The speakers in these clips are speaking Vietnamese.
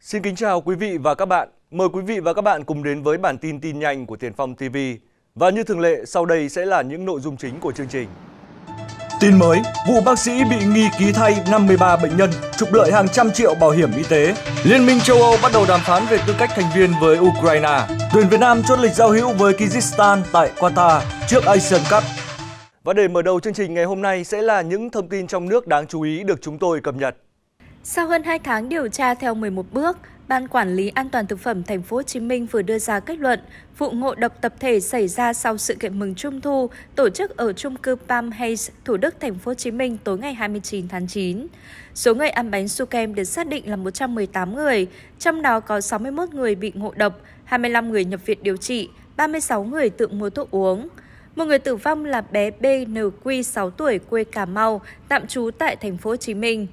Xin kính chào quý vị và các bạn. Mời quý vị và các bạn cùng đến với bản tin tin nhanh của Tiền Phong TV. Và như thường lệ, sau đây sẽ là những nội dung chính của chương trình. Tin mới, vụ bác sĩ bị nghi ký thay 53 bệnh nhân, trục lợi hàng trăm triệu bảo hiểm y tế. Liên minh châu Âu bắt đầu đàm phán về tư cách thành viên với Ukraine. Tuyển Việt Nam chốt lịch giao hữu với Kyrgyzstan tại Qatar trước Asian Cup và để mở đầu chương trình ngày hôm nay sẽ là những thông tin trong nước đáng chú ý được chúng tôi cập nhật. Sau hơn 2 tháng điều tra theo 11 bước, Ban Quản lý An toàn thực phẩm Thành phố Hồ Chí Minh vừa đưa ra kết luận vụ ngộ độc tập thể xảy ra sau sự kiện mừng Trung thu tổ chức ở trung cư Palm Heights, Thủ Đức, Thành phố Hồ Chí Minh tối ngày 29 tháng 9. Số người ăn bánh su kem được xác định là 118 người, trong đó có 61 người bị ngộ độc, 25 người nhập viện điều trị, 36 người tự mua thuốc uống. Một người tử vong là bé BNQ 6 tuổi quê Cà Mau, tạm trú tại thành phố Hồ Chí Minh.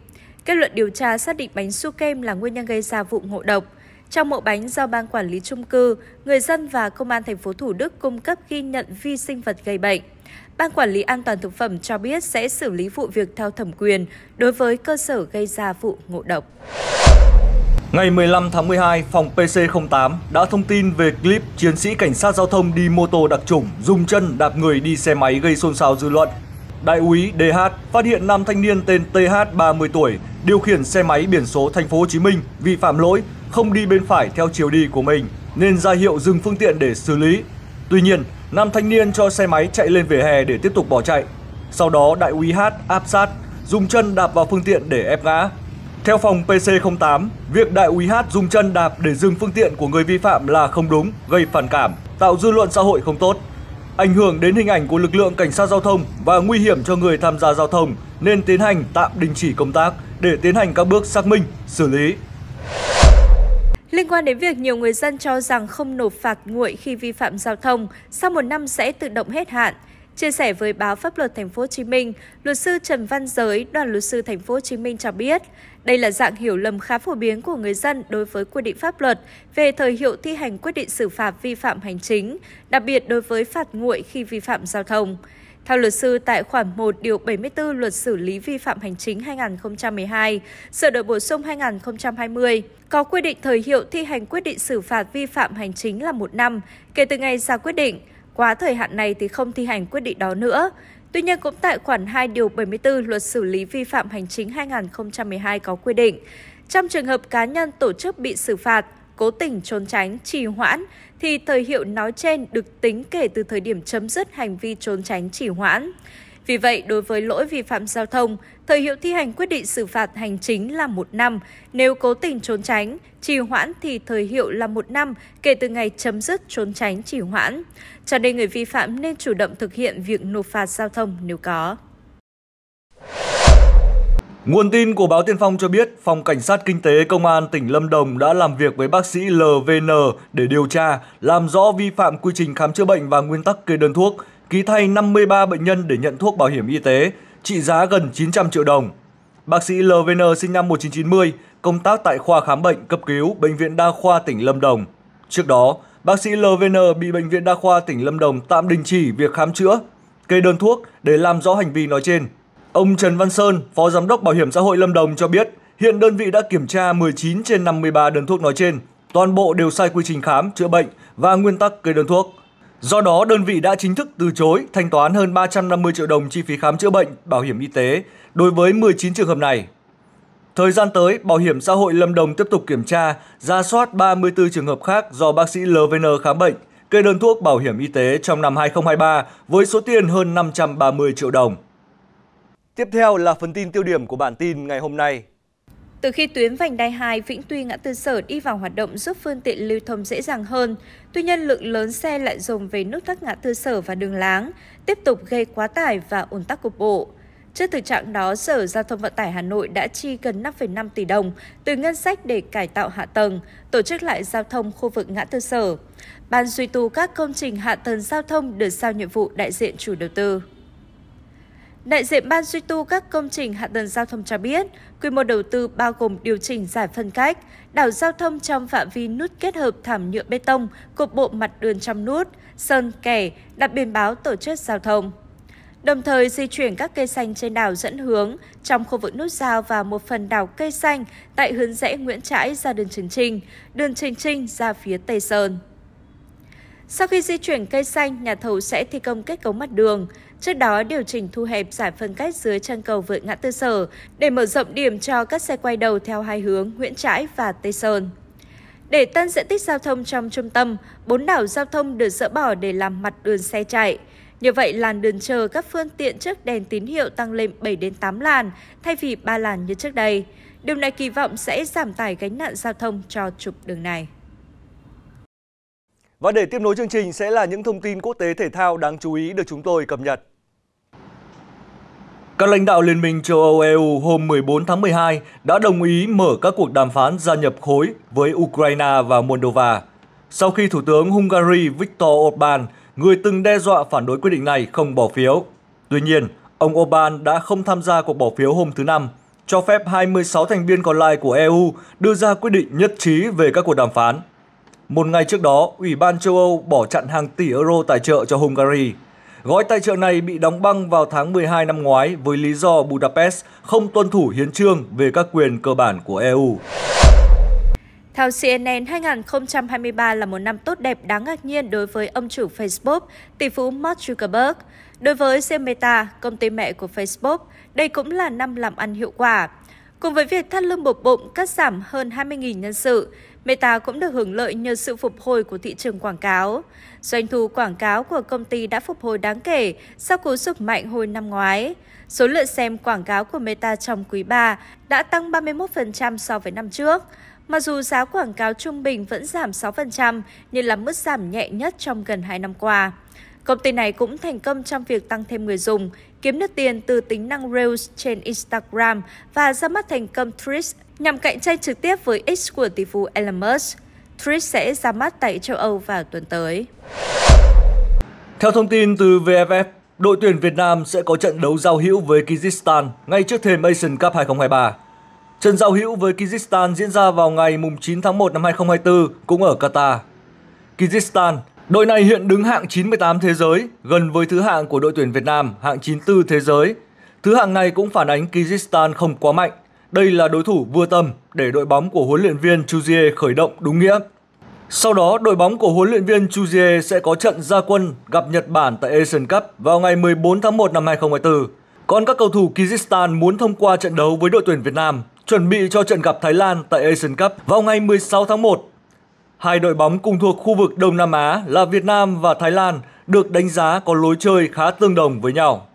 Kết luận điều tra xác định bánh su kem là nguyên nhân gây ra vụ ngộ độc. Trong mẫu bánh do ban quản lý trung cư, người dân và công an thành phố Thủ Đức cung cấp ghi nhận vi sinh vật gây bệnh. Ban quản lý an toàn thực phẩm cho biết sẽ xử lý vụ việc theo thẩm quyền đối với cơ sở gây ra vụ ngộ độc. Ngày 15 tháng 12, phòng PC08 đã thông tin về clip chiến sĩ cảnh sát giao thông đi mô tô đặc chủng dùng chân đạp người đi xe máy gây xôn xao dư luận. Đại úy DH phát hiện nam thanh niên tên TH 30 tuổi điều khiển xe máy biển số thành phố Hồ Chí Minh vi phạm lỗi không đi bên phải theo chiều đi của mình nên ra hiệu dừng phương tiện để xử lý. Tuy nhiên, nam thanh niên cho xe máy chạy lên vỉa hè để tiếp tục bỏ chạy. Sau đó đại úy H áp sát, dùng chân đạp vào phương tiện để ép ngã, theo phòng PC08, việc đại úy Hát dùng chân đạp để dừng phương tiện của người vi phạm là không đúng, gây phản cảm, tạo dư luận xã hội không tốt. Ảnh hưởng đến hình ảnh của lực lượng cảnh sát giao thông và nguy hiểm cho người tham gia giao thông nên tiến hành tạm đình chỉ công tác để tiến hành các bước xác minh, xử lý. Liên quan đến việc nhiều người dân cho rằng không nộp phạt nguội khi vi phạm giao thông, sau một năm sẽ tự động hết hạn, Chia sẻ với báo Pháp luật Thành phố Hồ Chí Minh, luật sư Trần Văn Giới, đoàn luật sư Thành phố Hồ Chí Minh cho biết, đây là dạng hiểu lầm khá phổ biến của người dân đối với quy định pháp luật về thời hiệu thi hành quyết định xử phạt vi phạm hành chính, đặc biệt đối với phạt nguội khi vi phạm giao thông. Theo luật sư, tại khoản 1 điều 74 luật xử lý vi phạm hành chính 2012, sửa đổi bổ sung 2020, có quy định thời hiệu thi hành quyết định xử phạt vi phạm hành chính là một năm kể từ ngày ra quyết định quá thời hạn này thì không thi hành quyết định đó nữa. Tuy nhiên cũng tại khoản 2 điều 74 Luật xử lý vi phạm hành chính 2012 có quy định, trong trường hợp cá nhân tổ chức bị xử phạt cố tình trốn tránh, trì hoãn thì thời hiệu nói trên được tính kể từ thời điểm chấm dứt hành vi trốn tránh trì hoãn. Vì vậy, đối với lỗi vi phạm giao thông, thời hiệu thi hành quyết định xử phạt hành chính là một năm. Nếu cố tình trốn tránh, trì hoãn thì thời hiệu là một năm kể từ ngày chấm dứt trốn tránh trì hoãn. Cho nên người vi phạm nên chủ động thực hiện việc nộp phạt giao thông nếu có. Nguồn tin của báo Tiên Phong cho biết, Phòng Cảnh sát Kinh tế Công an tỉnh Lâm Đồng đã làm việc với bác sĩ LVN để điều tra, làm rõ vi phạm quy trình khám chữa bệnh và nguyên tắc kê đơn thuốc, ký thay 53 bệnh nhân để nhận thuốc bảo hiểm y tế trị giá gần 900 triệu đồng. Bác sĩ LVN sinh năm 1990, công tác tại khoa khám bệnh cấp cứu Bệnh viện Đa khoa tỉnh Lâm Đồng. Trước đó, bác sĩ LVN bị Bệnh viện Đa khoa tỉnh Lâm Đồng tạm đình chỉ việc khám chữa, kê đơn thuốc để làm rõ hành vi nói trên. Ông Trần Văn Sơn, Phó Giám đốc Bảo hiểm xã hội Lâm Đồng cho biết, hiện đơn vị đã kiểm tra 19 trên 53 đơn thuốc nói trên, toàn bộ đều sai quy trình khám, chữa bệnh và nguyên tắc kê đơn thuốc. Do đó, đơn vị đã chính thức từ chối thanh toán hơn 350 triệu đồng chi phí khám chữa bệnh, bảo hiểm y tế đối với 19 trường hợp này. Thời gian tới, Bảo hiểm xã hội Lâm Đồng tiếp tục kiểm tra, ra soát 34 trường hợp khác do bác sĩ LVN khám bệnh, kê đơn thuốc bảo hiểm y tế trong năm 2023 với số tiền hơn 530 triệu đồng. Tiếp theo là phần tin tiêu điểm của bản tin ngày hôm nay. Từ khi tuyến vành đai 2 Vĩnh Tuy ngã tư sở đi vào hoạt động giúp phương tiện lưu thông dễ dàng hơn, tuy nhiên lượng lớn xe lại dồn về nút thắt ngã tư sở và đường láng, tiếp tục gây quá tải và ủn tắc cục bộ. Trước thực trạng đó, Sở Giao thông Vận tải Hà Nội đã chi gần 5,5 tỷ đồng từ ngân sách để cải tạo hạ tầng, tổ chức lại giao thông khu vực ngã tư sở. Ban duy tu các công trình hạ tầng giao thông được giao nhiệm vụ đại diện chủ đầu tư. Đại diện Ban Duy tu các công trình hạ tầng giao thông cho biết, quy mô đầu tư bao gồm điều chỉnh giải phân cách, đảo giao thông trong phạm vi nút kết hợp thảm nhựa bê tông, cục bộ mặt đường trong nút, sơn kẻ, đặt biển báo tổ chức giao thông. Đồng thời di chuyển các cây xanh trên đảo dẫn hướng trong khu vực nút giao và một phần đảo cây xanh tại hướng rẽ Nguyễn Trãi ra đường Trường Trinh, đường Trường Trinh ra phía Tây Sơn. Sau khi di chuyển cây xanh, nhà thầu sẽ thi công kết cấu mặt đường. Trước đó điều chỉnh thu hẹp giải phân cách dưới chân cầu vượt ngã tư sở để mở rộng điểm cho các xe quay đầu theo hai hướng Nguyễn Trãi và Tây Sơn. Để tăng diện tích giao thông trong trung tâm, bốn đảo giao thông được dỡ bỏ để làm mặt đường xe chạy. Như vậy, làn đường chờ các phương tiện trước đèn tín hiệu tăng lên 7 đến 8 làn thay vì 3 làn như trước đây. Điều này kỳ vọng sẽ giảm tải gánh nặng giao thông cho trục đường này. Và để tiếp nối chương trình sẽ là những thông tin quốc tế thể thao đáng chú ý được chúng tôi cập nhật. Các lãnh đạo Liên minh châu Âu EU hôm 14 tháng 12 đã đồng ý mở các cuộc đàm phán gia nhập khối với Ukraine và Moldova. Sau khi Thủ tướng Hungary Viktor Orbán, người từng đe dọa phản đối quyết định này không bỏ phiếu. Tuy nhiên, ông Orbán đã không tham gia cuộc bỏ phiếu hôm thứ Năm, cho phép 26 thành viên còn lại của EU đưa ra quyết định nhất trí về các cuộc đàm phán. Một ngày trước đó, Ủy ban châu Âu bỏ chặn hàng tỷ euro tài trợ cho Hungary. Gói tài trợ này bị đóng băng vào tháng 12 năm ngoái với lý do Budapest không tuân thủ hiến trương về các quyền cơ bản của EU. Theo CNN, 2023 là một năm tốt đẹp đáng ngạc nhiên đối với ông chủ Facebook, tỷ phú Mark Zuckerberg. Đối với riêng Meta, công ty mẹ của Facebook, đây cũng là năm làm ăn hiệu quả. Cùng với việc thắt lưng bột bụng cắt giảm hơn 20.000 nhân sự, Meta cũng được hưởng lợi nhờ sự phục hồi của thị trường quảng cáo. Doanh thu quảng cáo của công ty đã phục hồi đáng kể sau cú sụp mạnh hồi năm ngoái. Số lượt xem quảng cáo của Meta trong quý 3 đã tăng 31% so với năm trước. Mặc dù giá quảng cáo trung bình vẫn giảm 6% nhưng là mức giảm nhẹ nhất trong gần 2 năm qua. Công ty này cũng thành công trong việc tăng thêm người dùng, kiếm được tiền từ tính năng Reels trên Instagram và ra mắt thành công Threads nhằm cạnh tranh trực tiếp với X của tỷ phú Elon Musk. Threads sẽ ra mắt tại châu Âu vào tuần tới. Theo thông tin từ VFF, đội tuyển Việt Nam sẽ có trận đấu giao hữu với Kyrgyzstan ngay trước thềm Asian Cup 2023. Trận giao hữu với Kyrgyzstan diễn ra vào ngày 9 tháng 1 năm 2024 cũng ở Qatar. Kyrgyzstan Đội này hiện đứng hạng 98 thế giới, gần với thứ hạng của đội tuyển Việt Nam, hạng 94 thế giới. Thứ hạng này cũng phản ánh Kyrgyzstan không quá mạnh. Đây là đối thủ vừa tầm để đội bóng của huấn luyện viên Chuzier khởi động đúng nghĩa. Sau đó, đội bóng của huấn luyện viên Chuzier sẽ có trận gia quân gặp Nhật Bản tại Asian Cup vào ngày 14 tháng 1 năm 2024. Còn các cầu thủ Kyrgyzstan muốn thông qua trận đấu với đội tuyển Việt Nam, chuẩn bị cho trận gặp Thái Lan tại Asian Cup vào ngày 16 tháng 1 Hai đội bóng cùng thuộc khu vực Đông Nam Á là Việt Nam và Thái Lan được đánh giá có lối chơi khá tương đồng với nhau.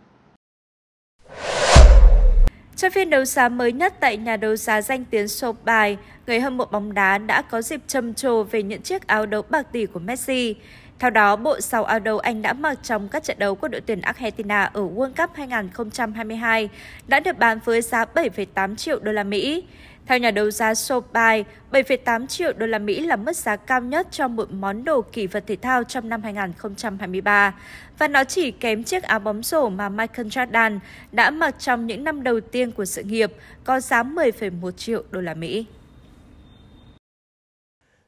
Trong phiên đấu giá mới nhất tại nhà đấu giá danh tiếng Sobai, người hâm mộ bóng đá đã có dịp trầm trồ về những chiếc áo đấu bạc tỷ của Messi. Theo đó, bộ sáu áo đấu anh đã mặc trong các trận đấu của đội tuyển Argentina ở World Cup 2022 đã được bán với giá 7,8 triệu đô la Mỹ. Theo nhà đấu giá Sobuy, 7,8 triệu đô la Mỹ là mức giá cao nhất cho một món đồ kỷ vật thể thao trong năm 2023 và nó chỉ kém chiếc áo bóng rổ mà Michael Jordan đã mặc trong những năm đầu tiên của sự nghiệp có giá 10,1 triệu đô la Mỹ.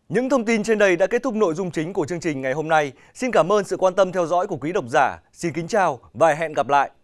Những thông tin trên đây đã kết thúc nội dung chính của chương trình ngày hôm nay. Xin cảm ơn sự quan tâm theo dõi của quý độc giả. Xin kính chào và hẹn gặp lại.